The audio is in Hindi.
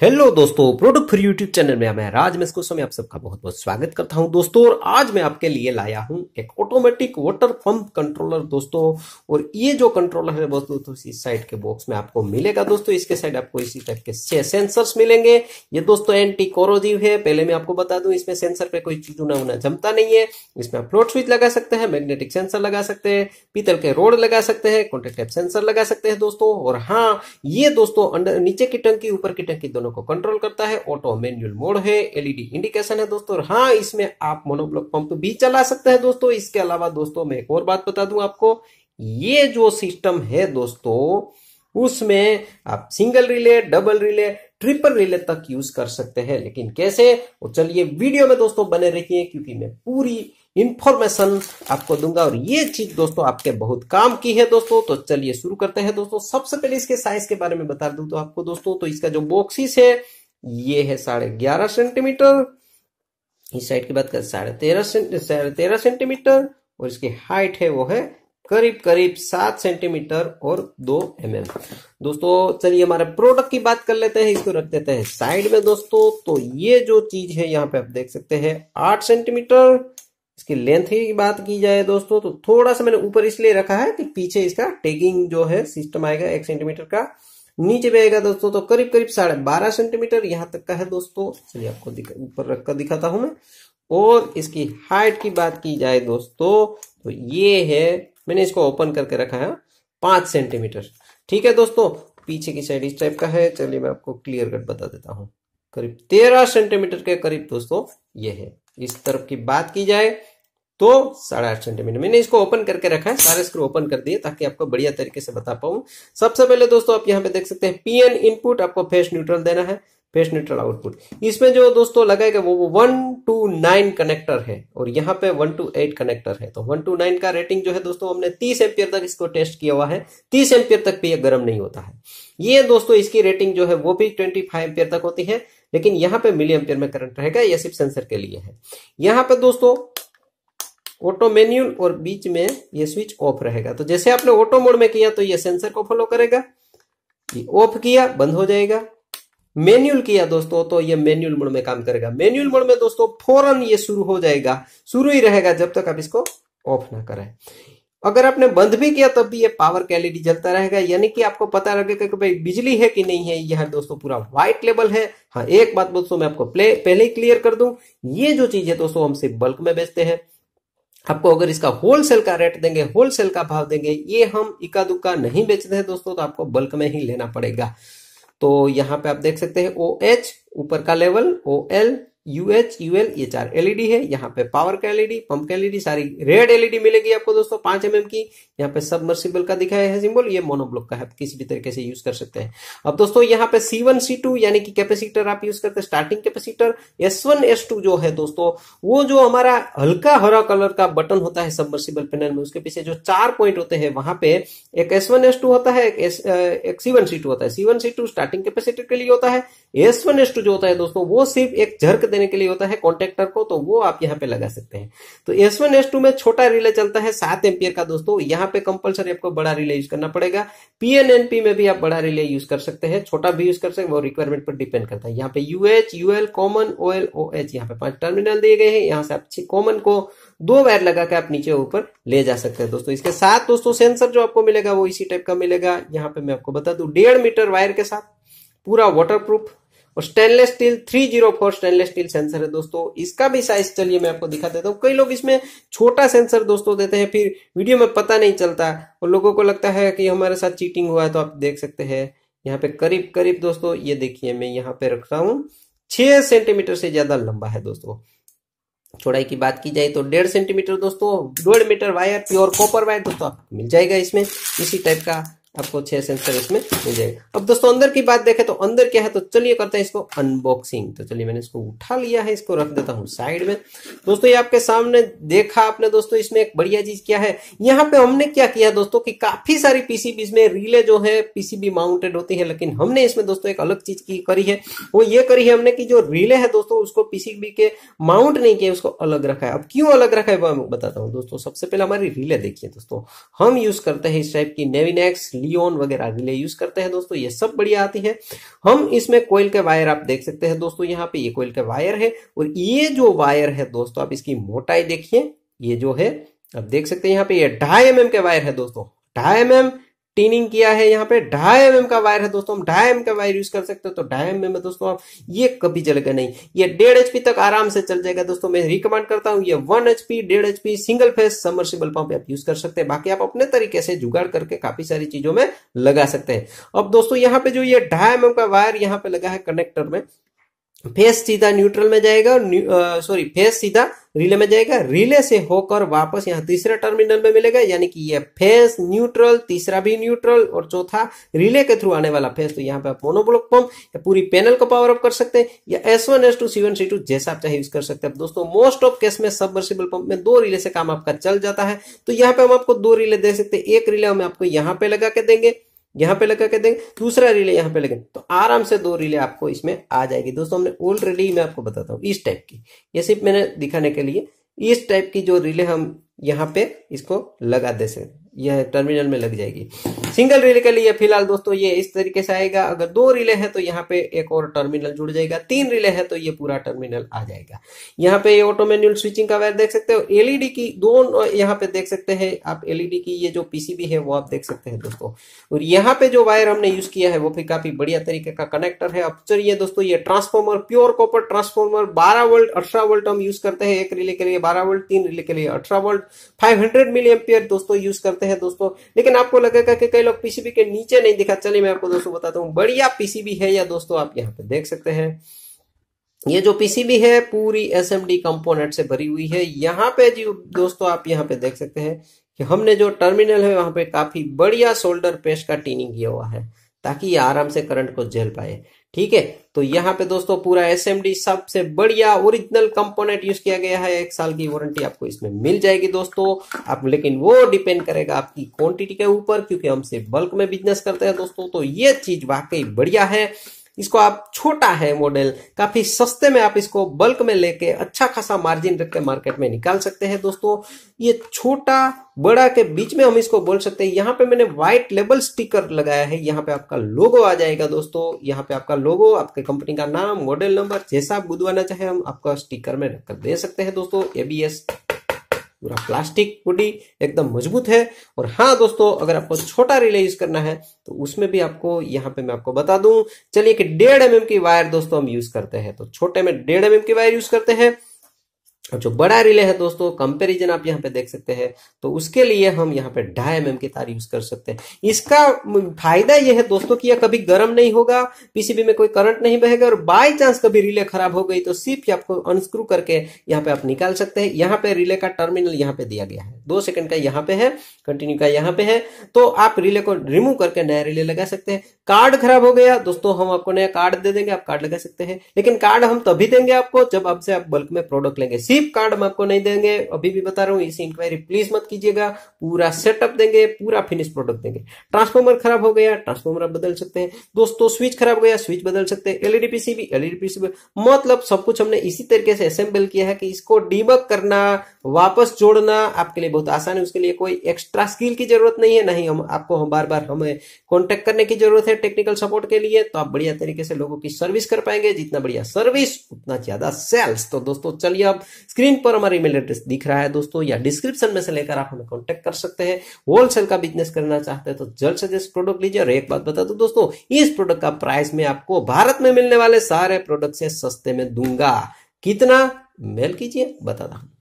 हेलो दोस्तों प्रोडक्ट फॉर यूट्यूब चैनल में मैं राज में मिस गोस्वामी आप सबका बहुत बहुत स्वागत करता हूं दोस्तों और आज मैं आपके लिए लाया हूं एक ऑटोमेटिक वाटर पंप कंट्रोलर दोस्तों और ये जो कंट्रोलर है दोस्तों तो इस साइड के बॉक्स में आपको मिलेगा दोस्तों इसके साइड आपको इसी टाइप के से, सेंसर्स मिलेंगे ये दोस्तों एंटी कोरोजिव है पहले मैं आपको बता दू इसमें सेंसर पे कोई चूना उना जमता नहीं है इसमें आप फ्लोट स्विच लगा सकते हैं मैग्नेटिक सेंसर लगा सकते हैं पीतल के रोड लगा सकते हैं कॉन्टेक्ट सेंसर लगा सकते हैं दोस्तों और हाँ ये दोस्तों अंडर नीचे की टंकी ऊपर की टंकी दोनों दोनों को कंट्रोल करता है ऑटो मैनुअल मोड है एलईडी इंडिकेशन है दोस्तों हाँ इसमें आप मोनोब्लॉक पंप भी चला सकते हैं दोस्तों इसके अलावा दोस्तों मैं एक और बात बता दूं आपको ये जो सिस्टम है दोस्तों उसमें आप single relay double relay triple relay तक यूज कर सकते हैं लेकिन कैसे चलिए वीडियो में दोस्तों बने रहिए क्योंकि मैं पूरी इंफॉर्मेशन आपको दूंगा और ये चीज दोस्तों आपके बहुत काम की है दोस्तों तो चलिए शुरू करते हैं दोस्तों सबसे पहले इसके साइज के बारे में बता दू तो आपको दोस्तों तो इसका जो बॉक्सिस है ये है साढ़े ग्यारह सेंटीमीटर इस साइड की बात करें साढ़े तेरह साढ़े तेरह सेंटीमीटर और इसकी हाइट है वो है करीब करीब सात सेंटीमीटर और दो एम mm. दोस्तों चलिए हमारे प्रोडक्ट की बात कर लेते हैं इसको रख देते हैं साइड में दोस्तों तो ये जो चीज है यहाँ पे आप देख सकते हैं आठ सेंटीमीटर इसकी लेंथ की बात की जाए दोस्तों तो थोड़ा सा मैंने ऊपर इसलिए रखा है कि पीछे इसका टेगिंग जो है सिस्टम आएगा एक सेंटीमीटर का नीचे भी आएगा दोस्तों तो करीब करीब साढ़े बारह सेंटीमीटर यहां तक का है दोस्तों चलिए आपको ऊपर रखकर दिखाता हूं मैं और इसकी हाइट की बात की जाए दोस्तों तो ये है मैंने इसको ओपन करके रखा है पांच सेंटीमीटर ठीक है दोस्तों पीछे की साइड इस टाइप का है चलिए मैं आपको क्लियर कट बता देता हूँ करीब तेरह सेंटीमीटर के करीब दोस्तों ये है इस तरफ की बात की जाए तो साढ़े आठ सेंटीमीटर मैंने इसको ओपन करके रखा है सारे स्क्रू ओपन कर दिए ताकि आपको बढ़िया तरीके से बता पाऊं सबसे पहले दोस्तों आप यहाँ पे देख सकते हैं पीएन इनपुट आपको फेस न्यूट्रल देना है फेस न्यूट्रल आउटपुट इसमें जो दोस्तों लगाएगा वो वन टू नाइन कनेक्टर है और यहाँ पे वन टू एट कनेक्टर है तो वन टू नाइन का रेटिंग जो है दोस्तों हमने तीस एम्पियर तक इसको टेस्ट किया हुआ है तीस एम्पियर तक भी ये गर्म नहीं होता है ये दोस्तों इसकी रेटिंग जो है वो भी ट्वेंटी फाइव तक होती है लेकिन यहां पे मिली एम्पियर में करंट रहेगा यह सिर्फ सेंसर के लिए है यहां पर दोस्तों ऑटो मेन्यूल और बीच में ये स्विच ऑफ रहेगा तो जैसे आपने ऑटो मोड में किया तो ये सेंसर को फॉलो करेगा ऑफ किया बंद हो जाएगा मेन्यूल किया दोस्तों तो ये मेन्यूल मोड में काम करेगा मेन्यूल मोड में दोस्तों फौरन ये शुरू हो जाएगा शुरू ही रहेगा जब तक आप इसको ऑफ ना करें अगर आपने बंद भी किया तब भी ये पावर का एलईडी जलता रहेगा यानी कि आपको पता लगेगा कि भाई बिजली है कि नहीं है यह दोस्तों पूरा व्हाइट लेबल है हाँ एक बात दोस्तों मैं आपको पहले ही क्लियर कर दूं ये जो चीज है दोस्तों हम सिर्फ बल्क में बेचते हैं आपको अगर इसका होलसेल का रेट देंगे होलसेल का भाव देंगे ये हम इक्का दुक्का नहीं बेचते हैं दोस्तों तो आपको बल्क में ही लेना पड़ेगा तो यहाँ पे आप देख सकते हैं ओ एच ऊपर का level O L U H U L ये चार एलईडी e है यहाँ पे पावर का एलईडी पंप e का एलईडी e सारी रेड एलईडी मिलेगी आपको दोस्तों पांच एम की यहाँ पे सब मर्सिबल का दिखाया है सिंबल ये मोनोब्लॉक का है किसी भी तरीके से यूज कर सकते हैं अब दोस्तों यहाँ पे सी वन सी टू यानी कि कैपेसिटर आप यूज करते हैं starting capacitor S one S two जो है दोस्तों वो जो हमारा हल्का हरा कलर का बटन होता है सब मर्सिबल पेनल में उसके पीछे जो चार पॉइंट होते हैं वहां पे एक एस वन एस टू होता है एक सी वन सी टू होता है C one C two starting capacitor के लिए होता है एस वन एस टू जो होता है दोस्तों वो सिर्फ एक झर्क देने के लिए होता है कॉन्ट्रेक्टर को तो वो आप यहाँ पे लगा सकते हैं तो एस वन एस टू में छोटा रिले चलता है सात एम्पियर का दोस्तों यहाँ पे कंपलसरी आपको बड़ा रिले यूज करना पड़ेगा पीएनएनपी में भी आप बड़ा रिले यूज कर सकते हैं छोटा भी यूज कर सकते वो रिक्वायरमेंट पर डिपेंड करता है यहाँ पे UH UL common O L O H यहाँ पे पांच टर्मिनल दिए गए हैं यहाँ से आप कॉमन को दो वायर लगा के आप नीचे ऊपर ले जा सकते हैं दोस्तों इसके साथ दोस्तों सेंसर जो आपको मिलेगा वो इसी टाइप का मिलेगा यहाँ पे मैं आपको बता दू डेढ़ मीटर वायर के साथ पूरा वाटरप्रूफ और stainless steel 304 stainless steel sensor है दोस्तों इसका भी साइज चलिए मैं आपको दिखा देता हूँ कई लोग इसमें छोटा सेंसर दोस्तों देते हैं फिर वीडियो में पता नहीं चलता और लोगों को लगता है कि हमारे साथ चीटिंग हुआ है तो आप देख सकते हैं यहाँ पे करीब करीब दोस्तों ये देखिए मैं यहाँ पे रखता हूँ छह सेंटीमीटर से ज्यादा लंबा है दोस्तों चौड़ाई की बात की जाए तो डेढ़ सेंटीमीटर दोस्तों डेढ़ metre wire pure copper wire दोस्तों मिल जाएगा इसमें इसी टाइप का आपको छह सेंसर इसमें मिल जाएगा अब दोस्तों अंदर की बात देखें तो अंदर क्या है तो चलिए करते हैं इसको अनबॉक्सिंग तो चलिए मैंने इसको उठा लिया है इसको रख देता हूँ साइड में दोस्तों ये आपके सामने देखा आपने दोस्तों इसमें एक बढ़िया चीज क्या है यहाँ पे हमने क्या किया दोस्तों कि काफी सारी पीसीबी इसमें रिले जो है पीसीबी माउंटेड होती है लेकिन हमने इसमें दोस्तों एक अलग चीज की करी है वो ये करी है हमने की जो रिले है दोस्तों उसको पीसीबी के माउंट नहीं किया उसको अलग रखा है अब क्यों अलग रखा है बताता हूँ दोस्तों सबसे पहले हमारी रिले देखिए दोस्तों हम यूज करते हैं इस टाइप की नेविनेक्स लियोन वगैरह रिले यूज करते हैं दोस्तों ये सब बढ़िया आती है हम इसमें कोयल के वायर आप देख सकते हैं दोस्तों यहाँ पे ये कोयल का वायर है और ये जो वायर है दोस्तों आप इसकी मोटाई देखिए ये जो है आप देख सकते हैं यहाँ पे ये ढाई एम mm के वायर है दोस्तों ढाई एम mm टीनिंग किया है यहाँ पे ढाई एम का वायर है दोस्तों हम ढाई एम का वायर यूज कर सकते हैं तो ढाई एम में दोस्तों आप ये कभी जलेगा नहीं ये डेढ़ एचपी तक आराम से चल जाएगा दोस्तों मैं रिकमेंड करता हूँ ये वन एचपी डेढ़ HP single phase submersible pump आप यूज कर सकते हैं बाकी आप अपने तरीके से जुगाड़ करके काफी सारी चीजों में लगा सकते हैं अब दोस्तों यहाँ पे जो ये ढाई एम का वायर यहाँ पे लगा है कनेक्टर में फेस सीधा न्यूट्रल में जाएगा सॉरी फेस सीधा रिले में जाएगा रिले से होकर वापस यहाँ तीसरे टर्मिनल में मिलेगा यानी कि ये फेस न्यूट्रल तीसरा भी न्यूट्रल और चौथा रिले के थ्रू आने वाला फेस तो यहाँ पे आप मोनोब्लॉक पंप या पूरी पैनल को पावर अप कर सकते हैं या S one S two C one C two जैसा आप चाहे यूज कर सकते हैं दोस्तों मोस्ट ऑफ केस में सबमर्सिबल पंप में दो रिले से काम आपका चल जाता है तो यहाँ पे हम आपको दो रिले दे सकते हैं एक रिले हम आपको यहाँ पे लगा के देंगे यहाँ पे लगा के देंगे दूसरा रिले यहाँ पे लगे तो आराम से दो रिले आपको इसमें आ जाएगी दोस्तों हमने ओल्ड रिले मैं आपको बताता हूँ इस टाइप की ये सिर्फ मैंने दिखाने के लिए इस टाइप की जो रिले हम यहाँ पे इसको लगा दे सकते यह टर्मिनल में लग जाएगी सिंगल रिले के लिए फिलहाल दोस्तों ये इस तरीके से आएगा अगर दो रिले है तो यहाँ पे एक और टर्मिनल जुड़ जाएगा तीन रिले है तो ये पूरा टर्मिनल आ जाएगा यहाँ पे ऑटो मैनुअल स्विचिंग का वायर देख सकते हो एलईडी e की दो यहाँ पे देख सकते हैं आप एलईडी e की ये जो पीसीबी है वो आप देख सकते हैं दोस्तों और यहाँ पे जो वायर हमने यूज किया है वो भी काफी बढ़िया तरीके का कनेक्टर है अब चलिए दोस्तों ये ट्रांसफॉर्मर प्योर कॉपर ट्रांसफॉर्मर बारह वोल्ट अठारह वोल्ट हम यूज करते हैं एक रिले के लिए बारह वोल्ट तीन रिले के लिए अठारह volt five hundred milliampere दोस्तों यूज करते हैं करते हैं दोस्तों लेकिन आपको लगेगा कि कई लोग पीसीबी के नीचे नहीं दिखा चलिए मैं आपको दोस्तों बताता हूँ बढ़िया पीसीबी है या दोस्तों आप यहाँ पे देख सकते हैं ये जो पीसीबी है पूरी एस एम से भरी हुई है यहाँ पे जी दोस्तों आप यहाँ पे देख सकते हैं कि हमने जो टर्मिनल है वहां पे काफी बढ़िया शोल्डर पेस्ट का टीनिंग किया हुआ है ताकि ये आराम से करंट को झेल पाए ठीक है तो यहाँ पे दोस्तों पूरा एस एम डी सबसे बढ़िया ओरिजिनल कंपोनेंट यूज किया गया है एक साल की वारंटी आपको इसमें मिल जाएगी दोस्तों आप लेकिन वो डिपेंड करेगा आपकी क्वांटिटी के ऊपर क्योंकि हमसे बल्क में बिजनेस करते हैं दोस्तों तो ये चीज वाकई बढ़िया है इसको आप छोटा है मॉडल काफी सस्ते में आप इसको बल्क में लेके अच्छा खासा मार्जिन रख के मार्केट में निकाल सकते हैं दोस्तों ये छोटा बड़ा के बीच में हम इसको बोल सकते हैं यहाँ पे मैंने व्हाइट लेबल स्टिकर लगाया है यहाँ पे आपका लोगो आ जाएगा दोस्तों यहाँ पे आपका लोगो आपके कंपनी का नाम मॉडल नंबर जैसा आप बुधवाना चाहे हम आपका स्टिकर में रखकर दे सकते हैं दोस्तों एबीएस पूरा प्लास्टिक बॉडी एकदम मजबूत है और हाँ दोस्तों अगर आपको छोटा रिले यूज करना है तो उसमें भी आपको यहाँ पे मैं आपको बता दूं चलिए कि डेढ़ एम की वायर दोस्तों हम यूज करते हैं तो छोटे में डेढ़ एम की वायर यूज करते हैं जो बड़ा रिले है दोस्तों कंपैरिजन आप यहाँ पे देख सकते हैं तो उसके लिए हम यहाँ पे ढाई एम की तार यूज कर सकते हैं इसका फायदा यह है दोस्तों कि यह कभी गर्म नहीं होगा पीसीबी में कोई करंट नहीं बहेगा और बाय चांस कभी रिले खराब हो गई तो सिर्फ आपको अनस्क्रू करके यहाँ पे आप निकाल सकते हैं यहाँ पे रिले का टर्मिनल यहाँ पे दिया गया है दो सेकंड का यहाँ पे है कंटिन्यू का यहाँ पे है तो आप रिले को रिमूव करके नया रिले लगा सकते हैं कार्ड खराब हो गया दोस्तों हम आपको नया कार्ड दे देंगे आप कार्ड लगा सकते हैं लेकिन कार्ड हम तभी देंगे आपको जब आपसे आप बल्क में प्रोडक्ट लेंगे सिर्फ कार्ड हम आपको नहीं देंगे अभी भी बता रहा हूं इसी इंक्वायरी प्लीज मत कीजिएगा पूरा सेटअप देंगे पूरा फिनिश प्रोडक्ट देंगे ट्रांसफॉर्मर खराब हो गया ट्रांसफॉर्मर आप बदल सकते हैं दोस्तों स्विच खराब गया स्विच बदल सकते हैं एलईडी पीसी भी एलईडी पीसी मतलब सब कुछ हमने इसी तरीके से असेंबल किया है कि इसको डीबक करना वापस जोड़ना आपके लिए बहुत आसान है उसके लिए कोई एक्स्ट्रा स्किल की जरूरत नहीं है नहीं हम आपको हम बार बार हमें कॉन्टेक्ट करने की जरूरत है टेक्निकल सपोर्ट के लिए तो आप बढ़िया तरीके से लोगों की सर्विस कर पाएंगे जितना बढ़िया सर्विस उतना ज्यादा सेल्स तो दोस्तों चलिए अब स्क्रीन पर हमारा ईमेल एड्रेस दिख रहा है दोस्तों या डिस्क्रिप्शन में से लेकर आप हमें कॉन्टेक्ट कर सकते हैं होलसेल का बिजनेस करना चाहते हैं तो जल्द से जल्द प्रोडक्ट लीजिए और एक बात बता दो दोस्तों इस प्रोडक्ट का प्राइस में आपको भारत में मिलने वाले सारे प्रोडक्ट से सस्ते में दूंगा कितना मेल कीजिए बता दू